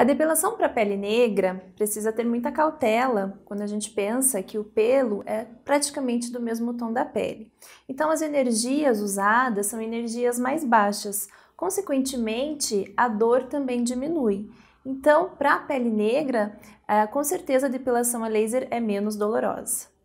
A depilação para pele negra precisa ter muita cautela quando a gente pensa que o pelo é praticamente do mesmo tom da pele. Então, as energias usadas são energias mais baixas, consequentemente, a dor também diminui. Então, para a pele negra, eh, com certeza a depilação a laser é menos dolorosa.